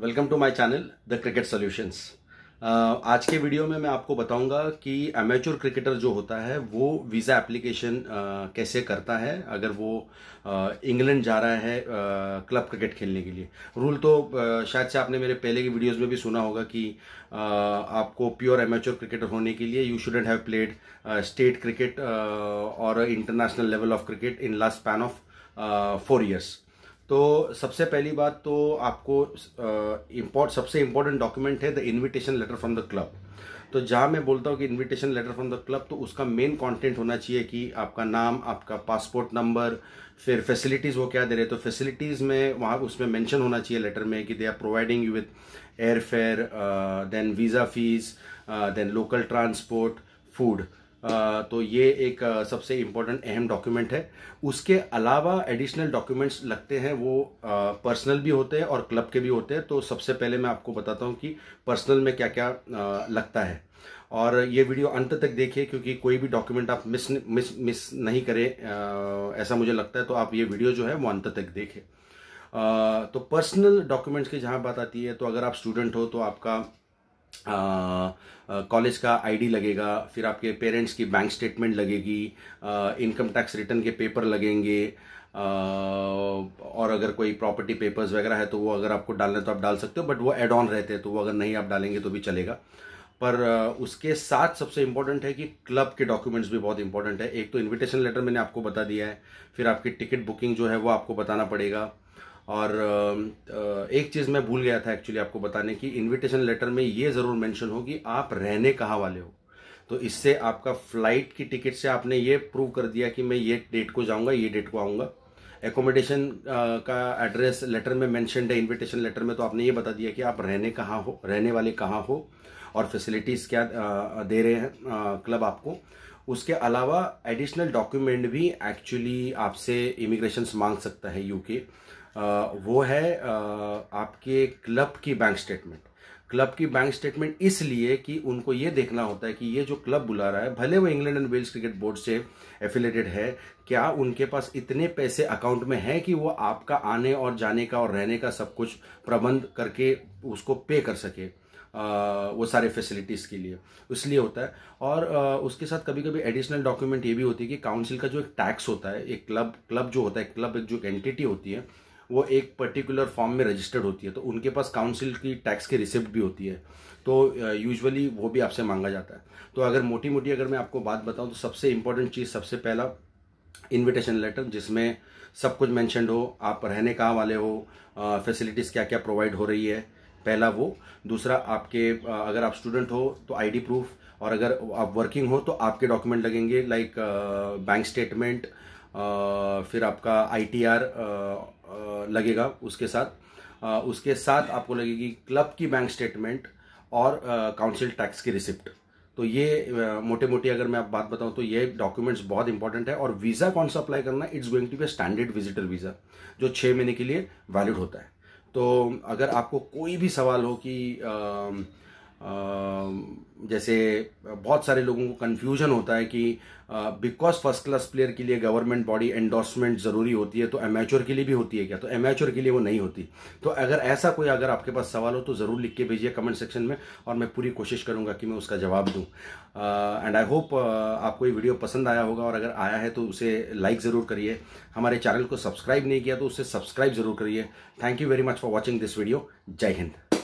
welcome to my channel the cricket solutions आज के video में मैं आपको बताऊंगा कि एमेच्योर क्रिकेटर जो होता है वो वीज़ा एप्लीकेशन uh, कैसे करता है अगर वो इंग्लैंड uh, जा रहा है क्लब uh, क्रिकेट खेलने के लिए रूल तो uh, शायद से आपने मेरे पहले की वीडियोस में भी सुना होगा कि uh, आपको प्योर एमेच्योर क्रिकेटर होने के लिए you shouldn't have played state cricket और international level of cricket in last span of four years तो सबसे पहली बात तो आपको इम्पोर्ट सबसे इम्पोर्टेंट डॉक्यूमेंट है the invitation letter from the club तो जहाँ मैं बोलता हूँ कि invitation letter from the club तो उसका मेन कंटेंट होना चाहिए कि आपका नाम आपका पासपोर्ट नंबर फिर फैसिलिटीज़ वो क्या दे रहे तो फैसिलिटीज़ में वहाँ उसमें मेंशन होना चाहिए लेटर में कि they are providing you with air fare then visa fees then local transport food तो ये एक सबसे इम्पोर्टेंट अहम डॉक्यूमेंट है उसके अलावा एडिशनल डॉक्यूमेंट्स लगते हैं वो पर्सनल भी होते हैं और क्लब के भी होते हैं तो सबसे पहले मैं आपको बताता हूँ कि पर्सनल में क्या क्या लगता है और ये वीडियो अंत तक देखिए क्योंकि कोई भी डॉक्यूमेंट आप मिस मिस मिस नहीं करें ऐसा मुझे लगता है तो आप ये वीडियो जो है वो अंत तक देखें तो पर्सनल डॉक्यूमेंट्स की जहाँ बात आती है तो अगर आप स्टूडेंट हो तो आपका कॉलेज का आईडी लगेगा फिर आपके पेरेंट्स की बैंक स्टेटमेंट लगेगी इनकम टैक्स रिटर्न के पेपर लगेंगे आ, और अगर कोई प्रॉपर्टी पेपर्स वगैरह है तो वो अगर आपको डालना है तो आप डाल सकते हो बट वो एड ऑन रहते हैं तो वो अगर नहीं आप डालेंगे तो भी चलेगा पर उसके साथ सबसे इम्पॉर्टेंट है कि क्लब के डॉक्यूमेंट्स भी बहुत इंपॉर्टेंट है एक तो इनविटेशन लेटर मैंने आपको बता दिया है फिर आपकी टिकट बुकिंग जो है वो आपको बताना पड़ेगा और एक चीज़ मैं भूल गया था एक्चुअली आपको बताने की इनविटेशन लेटर में ये ज़रूर मेंशन हो कि आप रहने कहाँ वाले हो तो इससे आपका फ्लाइट की टिकट से आपने ये प्रूव कर दिया कि मैं ये डेट को जाऊँगा ये डेट को आऊँगा एकोमोडेशन का एड्रेस लेटर में मैंशनड है इन्विटेशन लेटर में तो आपने ये बता दिया कि आप रहने कहाँ हो रहने वाले कहाँ हो और फैसिलिटीज़ क्या दे रहे हैं क्लब आपको उसके अलावा एडिशनल डॉक्यूमेंट भी एक्चुअली आपसे इमिग्रेशन मांग सकता है यूके वो है आपके क्लब की बैंक स्टेटमेंट क्लब की बैंक स्टेटमेंट इसलिए कि उनको ये देखना होता है कि ये जो क्लब बुला रहा है भले वो England and Wales cricket board से एफिलेटेड है क्या उनके पास इतने पैसे अकाउंट में हैं कि वो आपका आने और जाने का और रहने का सब कुछ प्रबंध करके उसको पे कर सके वो सारे फैसिलिटीज़ के लिए इसलिए होता है और उसके साथ कभी कभी एडिशनल डॉक्यूमेंट ये भी होती है कि काउंसिल का जो एक टैक्स होता है एक क्लब क्लब जो होता है क्लब एक जो एंटिटी होती है वो एक पर्टिकुलर फॉर्म में रजिस्टर्ड होती है तो उनके पास काउंसिल की टैक्स की रिसिप्ट भी होती है तो यूजुअली uh, वो भी आपसे मांगा जाता है तो अगर मोटी मोटी अगर मैं आपको बात बताऊँ तो सबसे इंपॉर्टेंट चीज़ सबसे पहला इनविटेशन लेटर जिसमें सब कुछ मैंशनड हो आप रहने कहाँ वाले हो फैसिलिटीज़ क्या क्या प्रोवाइड हो रही है पहला वो दूसरा आपके uh, अगर आप स्टूडेंट हो तो आईडी प्रूफ और अगर आप वर्किंग हो तो आपके डॉक्यूमेंट लगेंगे लाइक बैंक स्टेटमेंट फिर आपका आईटीआर लगेगा उसके साथ उसके साथ आपको लगेगी क्लब की बैंक स्टेटमेंट और काउंसिल टैक्स की रिसिप्ट तो ये मोटे मोटी अगर मैं आप बात बताऊं तो ये डॉक्यूमेंट्स बहुत इंपॉर्टेंट है और वीज़ा कौन सा अप्लाई करना it's going to be standard visitor visa जो छः महीने के लिए वैलिड होता है तो अगर आपको कोई भी सवाल हो कि आ, आ, जैसे बहुत सारे लोगों को कन्फ्यूजन होता है कि बिकॉज फर्स्ट क्लास प्लेयर के लिए गवर्नमेंट बॉडी एंडोर्समेंट ज़रूरी होती है तो एमेच्योर के लिए भी होती है क्या तो एमेच्योर के लिए वो नहीं होती तो अगर ऐसा कोई अगर आपके पास सवाल हो तो ज़रूर लिख के भेजिए कमेंट सेक्शन में और मैं पूरी कोशिश करूंगा कि मैं उसका जवाब दूँ एंड आई होप आपको ये वीडियो पसंद आया होगा और अगर आया है तो उसे लाइक ज़रूर करिए हमारे चैनल को सब्सक्राइब नहीं किया तो उसे सब्सक्राइब ज़रूर करिए thank you very much for watching this video जय हिंद